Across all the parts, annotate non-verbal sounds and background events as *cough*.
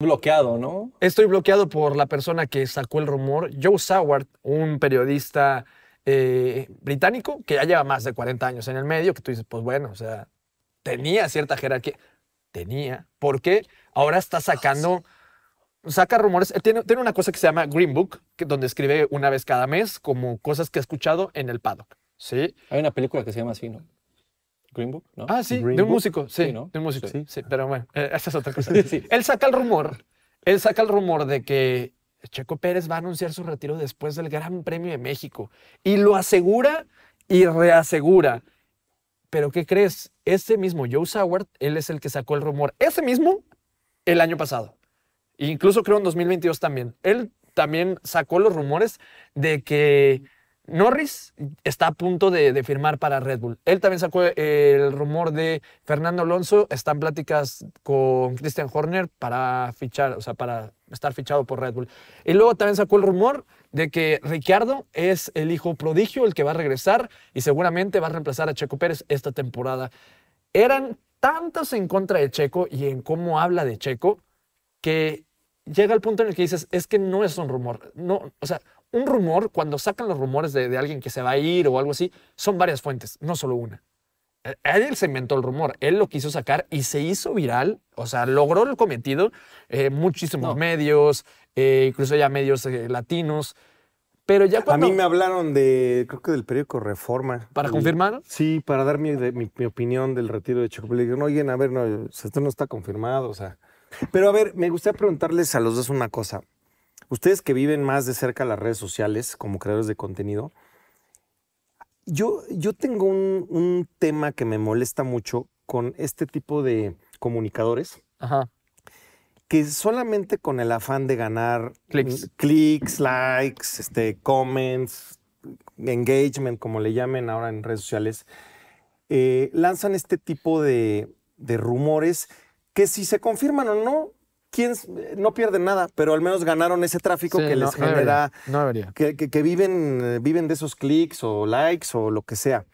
bloqueado, ¿no? Estoy bloqueado por la persona que sacó el rumor, Joe Saward, un periodista eh, británico que ya lleva más de 40 años en el medio, que tú dices, pues bueno, o sea, tenía cierta jerarquía. Tenía, porque ahora está sacando, saca rumores. Eh, tiene, tiene una cosa que se llama Green Book, donde escribe una vez cada mes como cosas que ha escuchado en el paddock. ¿sí? Hay una película que se llama así, ¿no? Green ¿no? Ah, sí, de un músico, sí, de un músico. Sí, pero bueno, eh, esa es otra cosa. *laughs* Él saca el rumor, él saca el rumor de que Checo Pérez va a anunciar su retiro después del Gran Premio de México y lo asegura y reasegura. Pero ¿qué crees? Ese mismo Joe Sauer, él es el que sacó el rumor, ese mismo el año pasado. Incluso creo en 2022 también. Él también sacó los rumores de que Norris está a punto de, firmar para Red Bull. Él también sacó eh, el rumor de Fernando Alonso. Está en pláticas con Christian Horner para fichar, o sea, para estar fichado por Red Bull. Y luego también sacó el rumor de que Ricciardo es el hijo prodigio, el que va a regresar y seguramente va a reemplazar a Checo Pérez esta temporada. Eran tantos en contra de Checo y en cómo habla de Checo que llega al punto en el que dices, es que no es un rumor. No, o sea, un rumor, cuando sacan los rumores de, alguien que se va a ir o algo así, son varias fuentes, no solo una. Él eh, se inventó el rumor, él lo quiso sacar y se hizo viral, o sea, logró el cometido, eh, muchísimos medios, eh, incluso ya medios latinos, pero ya cuando... A mí me hablaron de, creo que del periódico Reforma. ¿Para confirmar? Sí, para dar mi, opinión del retiro de Chaco. Le dijeron, oigan, a ver, no, esto no está confirmado, o sea... Pero a ver, me gustaría preguntarles a los dos una cosa. Ustedes que viven más de cerca las redes sociales como creadores de contenido, yo, yo tengo un, tema que me molesta mucho con este tipo de comunicadores. Que solamente con el afán de ganar clics, likes, este, comments, engagement, como le llamen ahora en redes sociales, eh, lanzan este tipo de rumores que si se confirman o no, ¿Quiénes no pierden nada, pero al menos ganaron ese tráfico que les genera, que, viven, eh, viven, de esos clics o likes o lo que sea.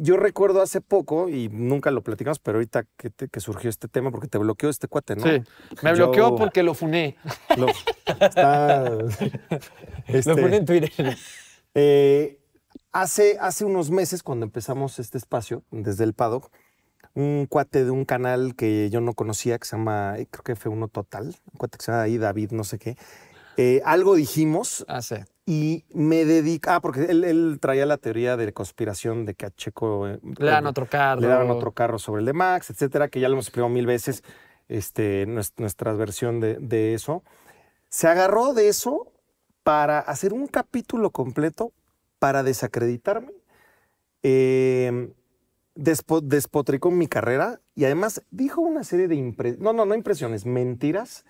Yo recuerdo hace poco, y nunca lo platicamos, pero ahorita que, surgió este tema, porque te bloqueó este cuate, ¿no? Sí, me bloqueó porque lo funé. Lo, *laughs* este, funé en Twitter. Eh, hace, hace unos meses, cuando empezamos este espacio, desde el paddock, un cuate de un canal que yo no conocía, que se llama, eh, creo que fue uno total, un cuate que se llama ahí David, no sé qué. Eh, algo dijimos. Ah, Y me dedica. Ah, porque él, traía la teoría de conspiración de que a Checo. le eh, dan otro carro. Le daban otro carro sobre el de Max, etcétera, que ya lo hemos explicado mil veces, este, nuestra, versión de, de eso. Se agarró de eso para hacer un capítulo completo para desacreditarme. Eh, despotricó mi carrera y además dijo una serie de impresiones, no, no, no impresiones, mentiras.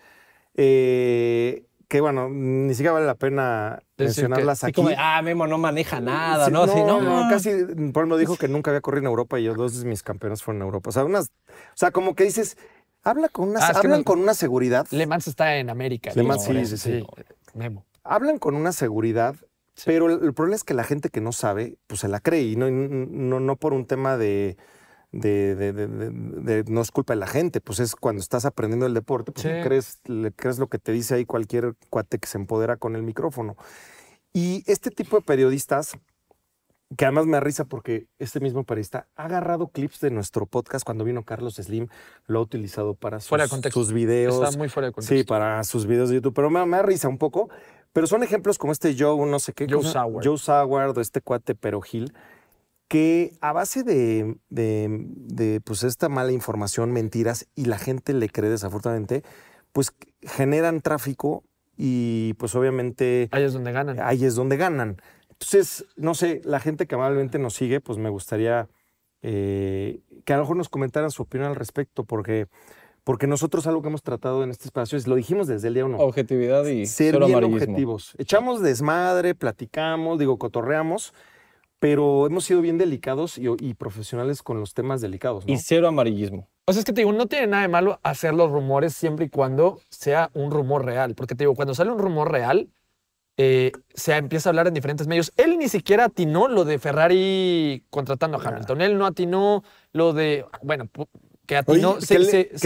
Eh, que bueno, ni siquiera vale la pena mencionarlas aquí. ah, Memo no maneja nada, ¿no? No, no, ah. casi, por ejemplo, dijo que nunca había corrido en Europa y yo, dos de mis campeones fueron en Europa. O sea, unas, o sea como que dices, habla con una, ah, hablan con una seguridad. Le Mans está en América. Le Mans, sí, sí, sí, Memo. Hablan con una seguridad pero el, problema es que la gente que no sabe, pues se la cree y no, no, no por un tema de, de, no es culpa de la gente, pues es cuando estás aprendiendo el deporte, pues crees, le crees lo que te dice ahí cualquier cuate que se empodera con el micrófono. Y este tipo de periodistas, que además me da risa porque este mismo periodista ha agarrado clips de nuestro podcast cuando vino Carlos Slim, lo ha utilizado para sus, sus videos. Está muy fuera de contexto. Sí, para sus videos de YouTube, pero me, me risa un poco pero son ejemplos como este Joe, no sé qué. Joe Sauer. Joe este cuate Pero Gil, que a base de, pues esta mala información, mentiras, y la gente le cree desafortunadamente, pues generan tráfico y pues obviamente... Ahí es donde ganan. Ahí es donde ganan. Entonces, no sé, la gente que amablemente nos sigue, pues me gustaría eh, que a lo mejor nos comentaran su opinión al respecto, porque porque nosotros algo que hemos tratado en este espacio es, lo dijimos desde el día uno. Objetividad y ser bien objetivos. Echamos desmadre, platicamos, digo, cotorreamos, pero hemos sido bien delicados y, profesionales con los temas delicados. Y cero amarillismo. O sea, es que te digo, no tiene nada de malo hacer los rumores siempre y cuando sea un rumor real. Porque te digo, cuando sale un rumor real, eh, se empieza a hablar en diferentes medios. Él ni siquiera atinó lo de Ferrari contratando a Hamilton. Él no atinó lo de, bueno, no. ¿Qué,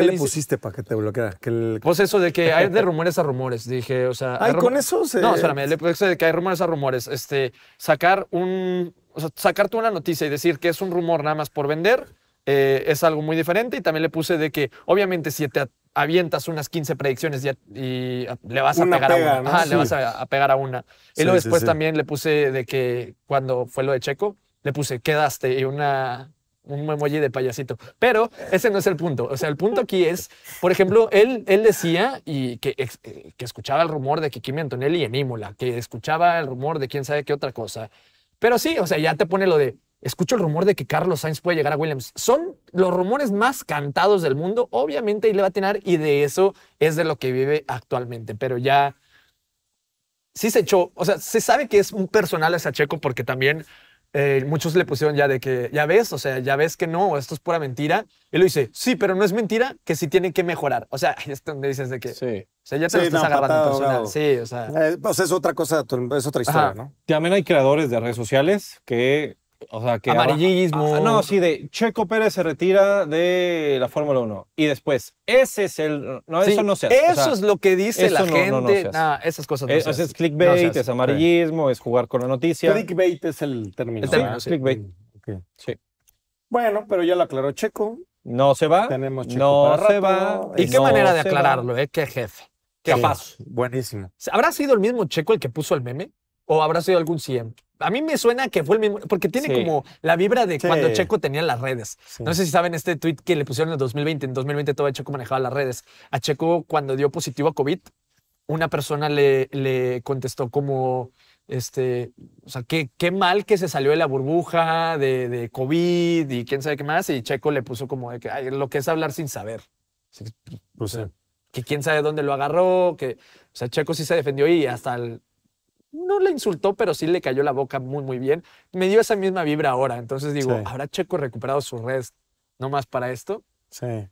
le, pusiste para que te bloqueara? Pues eso de que hay de *laughs* rumores a rumores. Dije, o sea. Ay, con eso se... No, espérame, eso de que hay rumores a rumores. Este, sacar un. sacarte una noticia y decir que es un rumor nada más por vender eh, es algo muy diferente. Y también le puse de que, obviamente, si te avientas unas 15 predicciones y, le vas a pegar a una. Ajá, le vas a, pegar a una. y luego después también le puse de que cuando fue lo de Checo, le puse quedaste y una un emoji de payasito. Pero ese no es el punto. O sea, el punto aquí es, por ejemplo, él, él decía y que, eh, que escuchaba el rumor de que Kimi Antonelli en que escuchaba el rumor de quién sabe qué otra cosa. Pero sí, o sea, ya te pone lo de, escucho el rumor de que Carlos Sainz puede llegar a Williams. Son los rumores más cantados del mundo, obviamente, y le va a tener, y de eso es de lo que vive actualmente. Pero ya, sí se echó, o sea, se sabe que es un personal ese Checo porque también eh, muchos le pusieron ya de que, ya ves, o sea, ya ves que no, esto es pura mentira. Y lo dice, sí, pero no es mentira, que sí tienen que mejorar. O sea, *laughs* es donde dices de que. Sí. ya te lo estás agarrando personal. Sí, o sea. Eh, pues es otra cosa, es otra historia, ¿no? También hay creadores de redes sociales que o sea, que amarillismo. Ah, no, sí, de Checo Pérez se retira de la Fórmula 1. Y después, ese es el. No, eso no se hace. Eso es lo que dice la gente. No, esas cosas no eh, es, Es clickbait, es amarillismo, es jugar con la noticia. Clickbait es el término. clickbait. Bueno, pero ya lo aclaró Checo. No se va. Tenemos No se va. ¿Y qué manera de aclararlo, eh? Qué jefe. Qué buenísimo. ¿Habrá sido el mismo Checo el que puso el meme? ¿O habrá sido algún CIEM? A mí me suena que fue el mismo, porque tiene como la vibra de cuando Checo tenía las redes. No sé si saben este tweet que le pusieron en 2020. En 2020 todo Checo manejaba las redes. A Checo, cuando dio positivo a COVID, una persona le, le contestó como, este, o sea, qué, qué mal que se salió de la burbuja de, COVID y quién sabe qué más. Y Checo le puso como que, lo que es hablar sin saber. Pues o que quién sabe dónde lo agarró, que, o sea, Checo sí se defendió y hasta el, no le insultó, pero sí le cayó la boca muy, muy bien. Me dio esa misma vibra ahora. Entonces digo, ahora ¿habrá Checo recuperado su no más para esto? Sí.